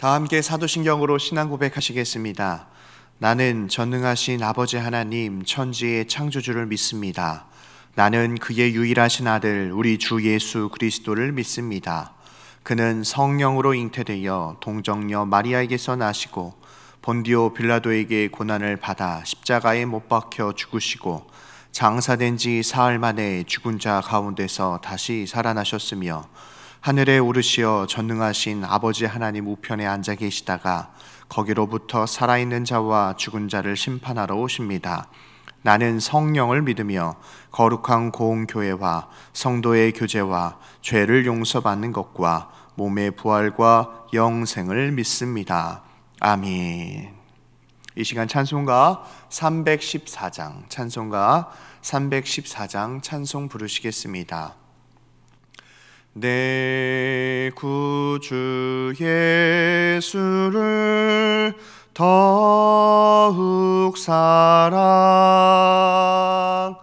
다 함께 사도신경으로 신앙 고백하시겠습니다. 나는 전능하신 아버지 하나님 천지의 창조주를 믿습니다. 나는 그의 유일하신 아들 우리 주 예수 그리스도를 믿습니다. 그는 성령으로 잉태되어 동정녀 마리아에게서 나시고 본디오 빌라도에게 고난을 받아 십자가에 못 박혀 죽으시고 장사된 지 사흘 만에 죽은 자 가운데서 다시 살아나셨으며 하늘에 오르시어 전능하신 아버지 하나님 우편에 앉아 계시다가 거기로부터 살아있는 자와 죽은 자를 심판하러 오십니다. 나는 성령을 믿으며 거룩한 고흥교회와 성도의 교제와 죄를 용서받는 것과 몸의 부활과 영생을 믿습니다. 아멘. 이 시간 찬송가 314장, 찬송가 314장 찬송 부르시겠습니다. 내 구주 예수를 더욱 사랑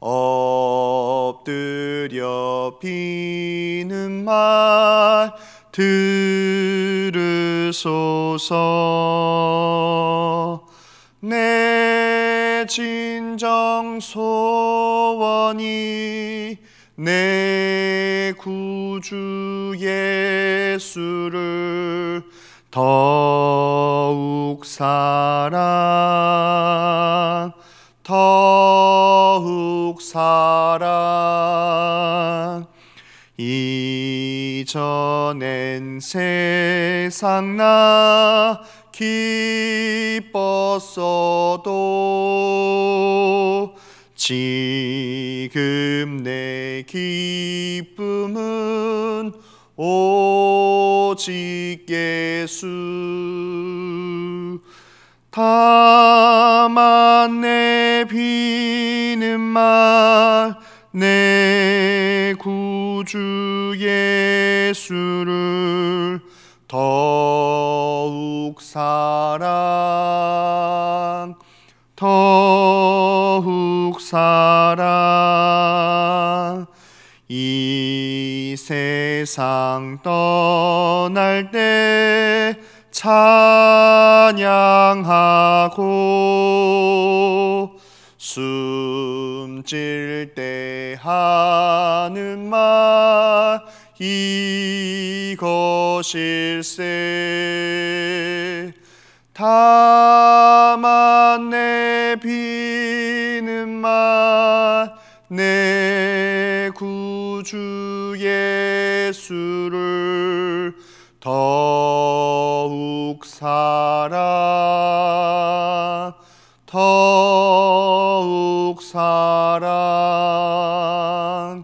엎드려 비는 말 들으소서 내 진정 소원이 내 구주 예수를 더욱 사랑 더욱 사랑 이전엔 세상 나 기뻤어도 지금 내 기쁨은 오직 예수 다만 내 비는 말 내 구주 예수를 더욱 사랑 사랑 이 세상 떠날 때 찬양하고 숨질 때 하는 말 이것일세 다만 내비 주만 내 구주 예수를 더욱 사랑 더욱 사랑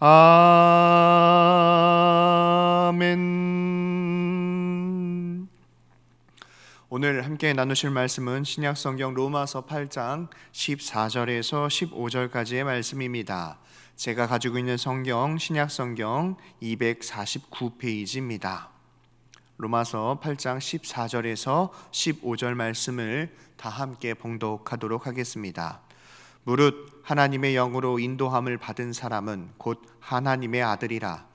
아 오늘 함께 나누실 말씀은 신약 성경 로마서 8장 14절에서 15절까지의 말씀입니다. 제가 가지고 있는 성경 신약 성경 249페이지입니다. 로마서 8장 14절에서 15절 말씀을 다 함께 봉독하도록 하겠습니다. 무릇 하나님의 영으로 인도함을 받은 사람은 곧 하나님의 아들이라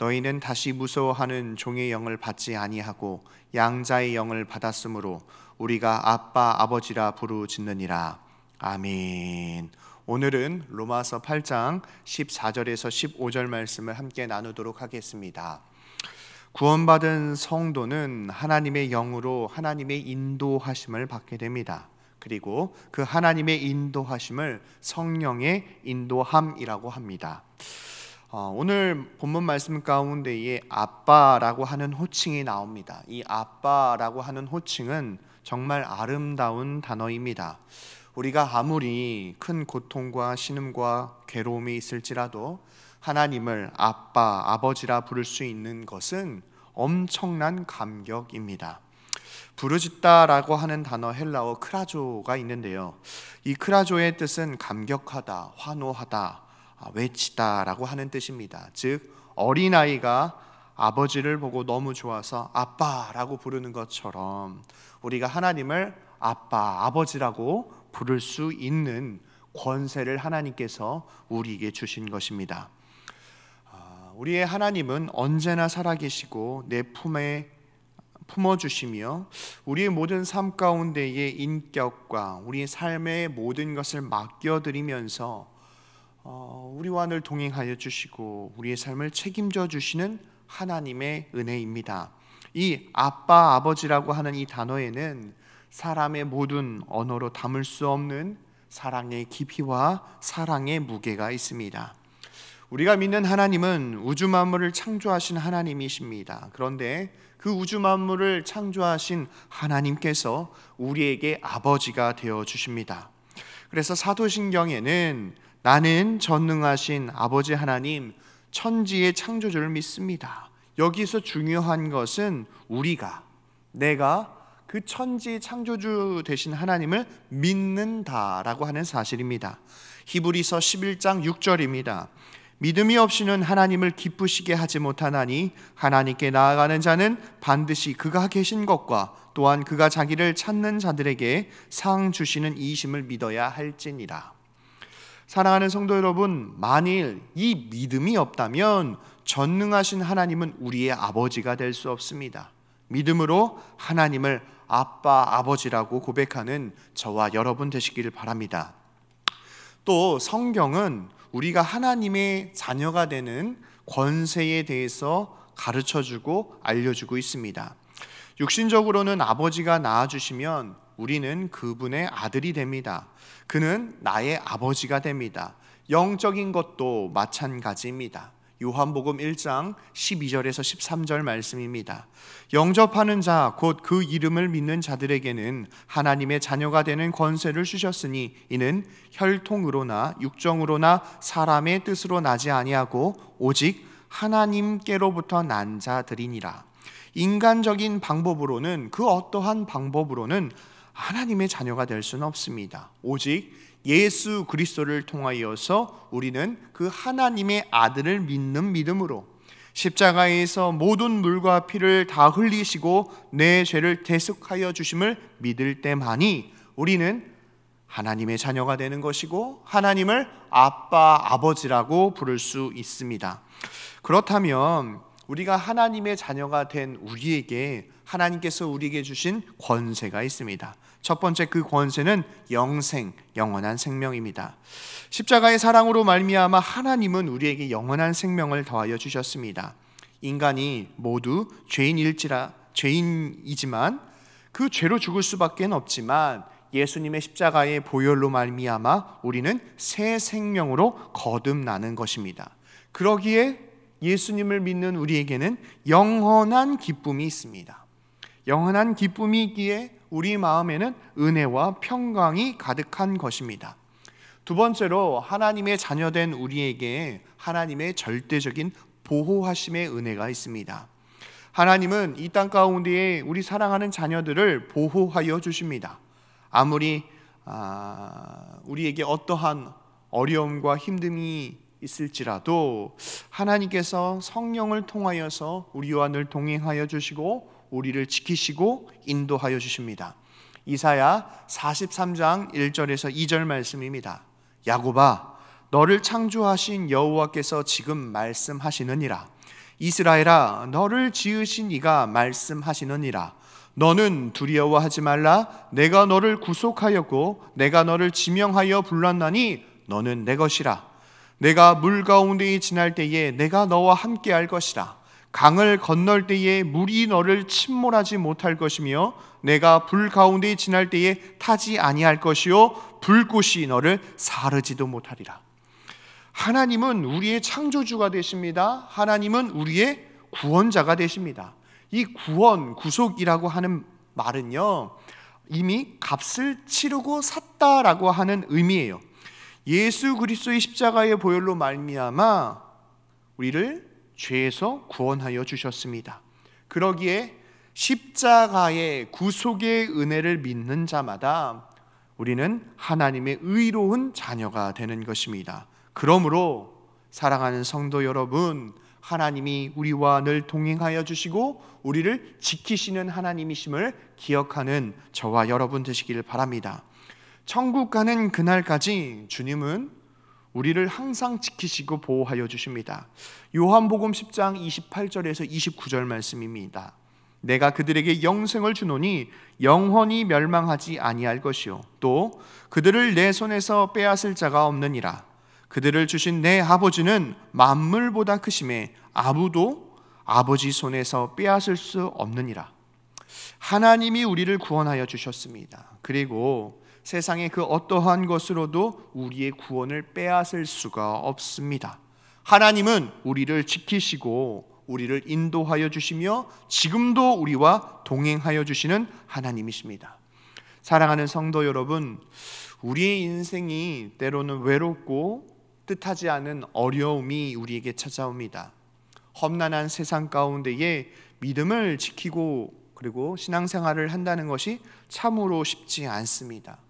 너희는 다시 무서워하는 종의 영을 받지 아니하고 양자의 영을 받았으므로 우리가 아빠 아버지라 부르짖느니라. 아멘. 오늘은 로마서 8장 14절에서 15절 말씀을 함께 나누도록 하겠습니다. 구원받은 성도는 하나님의 영으로 하나님의 인도하심을 받게 됩니다. 그리고 그 하나님의 인도하심을 성령의 인도함이라고 합니다. 어, 오늘 본문 말씀 가운데에 아빠라고 하는 호칭이 나옵니다. 이 아빠라고 하는 호칭은 정말 아름다운 단어입니다. 우리가 아무리 큰 고통과 신음과 괴로움이 있을지라도 하나님을 아빠, 아버지라 부를 수 있는 것은 엄청난 감격입니다. 부르짖다라고 하는 단어 헬라어 크라조가 있는데요. 이 크라조의 뜻은 감격하다, 환호하다, 아, 외치다라고 하는 뜻입니다. 즉 어린아이가 아버지를 보고 너무 좋아서 아빠라고 부르는 것처럼 우리가 하나님을 아빠, 아버지라고 부를 수 있는 권세를 하나님께서 우리에게 주신 것입니다. 아, 우리의 하나님은 언제나 살아계시고 내 품에 품어주시며 우리의 모든 삶 가운데의 인격과 우리의 삶의 모든 것을 맡겨드리면서 어, 우리와 늘 동행하여 주시고 우리의 삶을 책임져 주시는 하나님의 은혜입니다. 이 아빠 아버지라고 하는 이 단어에는 사람의 모든 언어로 담을 수 없는 사랑의 깊이와 사랑의 무게가 있습니다. 우리가 믿는 하나님은 우주 만물을 창조하신 하나님이십니다. 그런데 그 우주 만물을 창조하신 하나님께서 우리에게 아버지가 되어 주십니다. 그래서 사도신경에는 나는 전능하신 아버지 하나님 천지의 창조주를 믿습니다. 여기서 중요한 것은 우리가 내가 그 천지 창조주 되신 하나님을 믿는다라고 하는 사실입니다. 히브리서 11장 6절입니다. 믿음이 없이는 하나님을 기쁘시게 하지 못하나니 하나님께 나아가는 자는 반드시 그가 계신 것과 또한 그가 자기를 찾는 자들에게 상 주시는 이심을 믿어야 할지니라. 사랑하는 성도 여러분, 만일 이 믿음이 없다면 전능하신 하나님은 우리의 아버지가 될 수 없습니다. 믿음으로 하나님을 아빠, 아버지라고 고백하는 저와 여러분 되시기를 바랍니다. 또 성경은 우리가 하나님의 자녀가 되는 권세에 대해서 가르쳐 주고 알려주고 있습니다. 육신적으로는 아버지가 낳아주시면 우리는 그분의 아들이 됩니다. 그는 나의 아버지가 됩니다. 영적인 것도 마찬가지입니다. 요한복음 1장 12절에서 13절 말씀입니다. 영접하는 자, 곧 그 이름을 믿는 자들에게는 하나님의 자녀가 되는 권세를 주셨으니 이는 혈통으로나 육정으로나 사람의 뜻으로 나지 아니하고 오직 하나님께로부터 난 자들이니라. 인간적인 방법으로는 그 어떠한 방법으로는 하나님의 자녀가 될 수는 없습니다. 오직 예수 그리스도를 통하여서 우리는 그 하나님의 아들을 믿는 믿음으로 십자가에서 모든 물과 피를 다 흘리시고 내 죄를 대속하여 주심을 믿을 때만이 우리는 하나님의 자녀가 되는 것이고 하나님을 아빠 아버지라고 부를 수 있습니다. 그렇다면 우리가 하나님의 자녀가 된 우리에게 하나님께서 우리에게 주신 권세가 있습니다. 첫 번째 그 권세는 영생, 영원한 생명입니다. 십자가의 사랑으로 말미암아 하나님은 우리에게 영원한 생명을 더하여 주셨습니다. 인간이 모두 죄인일지라 죄인이지만 그 죄로 죽을 수밖에 없지만 예수님의 십자가의 보혈로 말미암아 우리는 새 생명으로 거듭나는 것입니다. 그러기에 예수님을 믿는 우리에게는 영원한 기쁨이 있습니다. 영원한 기쁨이 있기에 우리 마음에는 은혜와 평강이 가득한 것입니다. 두 번째로 하나님의 자녀된 우리에게 하나님의 절대적인 보호하심의 은혜가 있습니다. 하나님은 이 땅 가운데에 우리 사랑하는 자녀들을 보호하여 주십니다. 아무리 아, 우리에게 어떠한 어려움과 힘듦이 있을지라도 하나님께서 성령을 통하여서 우리와 늘 동행하여 주시고 우리를 지키시고 인도하여 주십니다. 이사야 43장 1절에서 2절 말씀입니다. 야곱아 너를 창조하신 여호와께서 지금 말씀하시느니라 이스라엘아 너를 지으신 이가 말씀하시느니라 너는 두려워하지 말라 내가 너를 구속하였고 내가 너를 지명하여 불렀나니 너는 내 것이라 내가 물 가운데에 지날 때에 내가 너와 함께 할 것이라. 강을 건널 때에 물이 너를 침몰하지 못할 것이며 내가 불가운데 지날 때에 타지 아니할 것이요 불꽃이 너를 사르지도 못하리라. 하나님은 우리의 창조주가 되십니다. 하나님은 우리의 구원자가 되십니다. 이 구원, 구속이라고 하는 말은요, 이미 값을 치르고 샀다라고 하는 의미예요. 예수 그리스도의 십자가의 보혈로 말미암아 우리를 죄에서 구원하여 주셨습니다. 그러기에 십자가의 구속의 은혜를 믿는 자마다 우리는 하나님의 의로운 자녀가 되는 것입니다. 그러므로 사랑하는 성도 여러분, 하나님이 우리와 늘 동행하여 주시고 우리를 지키시는 하나님이심을 기억하는 저와 여러분 되시기를 바랍니다. 천국 가는 그날까지 주님은 우리를 항상 지키시고 보호하여 주십니다. 요한복음 10장 28절에서 29절 말씀입니다. 내가 그들에게 영생을 주노니 영원히 멸망하지 아니할 것이요 또 그들을 내 손에서 빼앗을 자가 없느니라 그들을 주신 내 아버지는 만물보다 크심에 아무도 아버지 손에서 빼앗을 수 없느니라 하나님이 우리를 구원하여 주셨습니다. 그리고 세상의 그 어떠한 것으로도 우리의 구원을 빼앗을 수가 없습니다. 하나님은 우리를 지키시고 우리를 인도하여 주시며 지금도 우리와 동행하여 주시는 하나님이십니다. 사랑하는 성도 여러분, 우리의 인생이 때로는 외롭고 뜻하지 않은 어려움이 우리에게 찾아옵니다. 험난한 세상 가운데에 믿음을 지키고 그리고 신앙생활을 한다는 것이 참으로 쉽지 않습니다.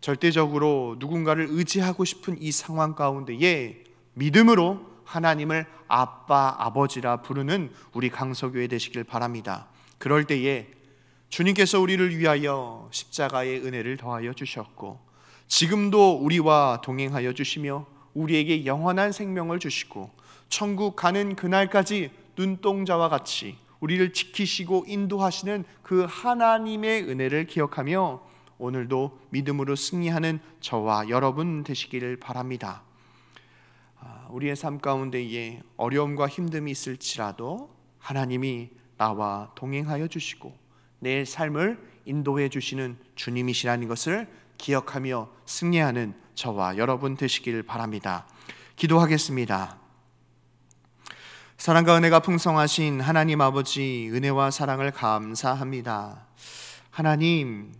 절대적으로 누군가를 의지하고 싶은 이 상황 가운데에 믿음으로 하나님을 아빠, 아버지라 부르는 우리 강서교회 되시길 바랍니다. 그럴 때에 주님께서 우리를 위하여 십자가의 은혜를 더하여 주셨고, 지금도 우리와 동행하여 주시며, 우리에게 영원한 생명을 주시고, 천국 가는 그날까지 눈동자와 같이 우리를 지키시고 인도하시는 그 하나님의 은혜를 기억하며 오늘도 믿음으로 승리하는 저와 여러분 되시기를 바랍니다. 아, 우리의 삶 가운데에 어려움과 힘듦이 있을지라도 하나님이 나와 동행하여 주시고 내 삶을 인도해 주시는 주님이시라는 것을 기억하며 승리하는 저와 여러분 되시길 바랍니다. 기도하겠습니다. 사랑과 은혜가 풍성하신 하나님 아버지 은혜와 사랑을 감사합니다. 하나님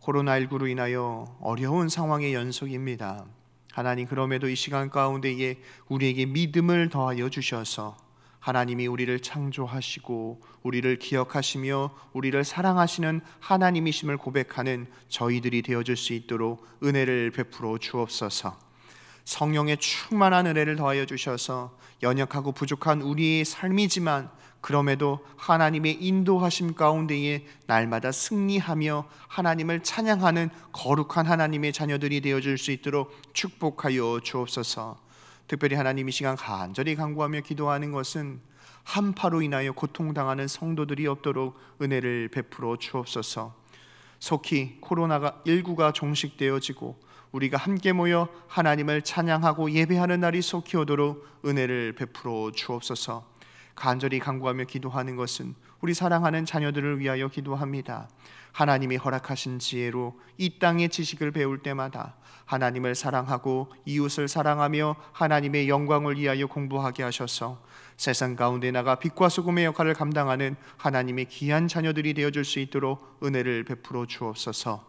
코로나19로 인하여 어려운 상황의 연속입니다. 하나님 그럼에도 이 시간 가운데에 우리에게 믿음을 더하여 주셔서 하나님이 우리를 창조하시고 우리를 기억하시며 우리를 사랑하시는 하나님이심을 고백하는 저희들이 되어줄 수 있도록 은혜를 베풀어 주옵소서. 성령의 충만한 은혜를 더하여 주셔서 연약하고 부족한 우리의 삶이지만 그럼에도 하나님의 인도하심 가운데에 날마다 승리하며 하나님을 찬양하는 거룩한 하나님의 자녀들이 되어줄 수 있도록 축복하여 주옵소서. 특별히 하나님 이 시간 간절히 간구하며 기도하는 것은 한파로 인하여 고통당하는 성도들이 없도록 은혜를 베풀어 주옵소서. 속히 코로나가 19가 종식되어지고 우리가 함께 모여 하나님을 찬양하고 예배하는 날이 속히 오도록 은혜를 베풀어 주옵소서. 간절히 간구하며 기도하는 것은 우리 사랑하는 자녀들을 위하여 기도합니다. 하나님이 허락하신 지혜로 이 땅의 지식을 배울 때마다 하나님을 사랑하고 이웃을 사랑하며 하나님의 영광을 위하여 공부하게 하셔서 세상 가운데 나가 빛과 소금의 역할을 감당하는 하나님의 귀한 자녀들이 되어 줄수 있도록 은혜를 베풀어 주옵소서.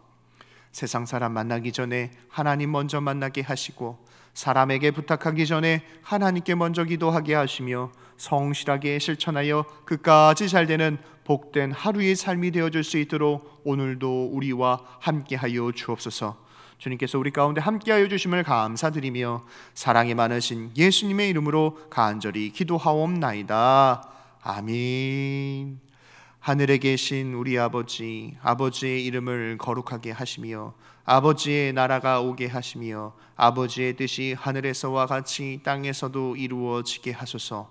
세상 사람 만나기 전에 하나님 먼저 만나게 하시고 사람에게 부탁하기 전에 하나님께 먼저 기도하게 하시며 성실하게 실천하여 끝까지 잘 되는 복된 하루의 삶이 되어줄 수 있도록 오늘도 우리와 함께하여 주옵소서. 주님께서 우리 가운데 함께하여 주심을 감사드리며 사랑이 많으신 예수님의 이름으로 간절히 기도하옵나이다. 아민. 하늘에 계신 우리 아버지, 아버지의 이름을 거룩하게 하시며 아버지의 나라가 오게 하시며 아버지의 뜻이 하늘에서와 같이 땅에서도 이루어지게 하소서.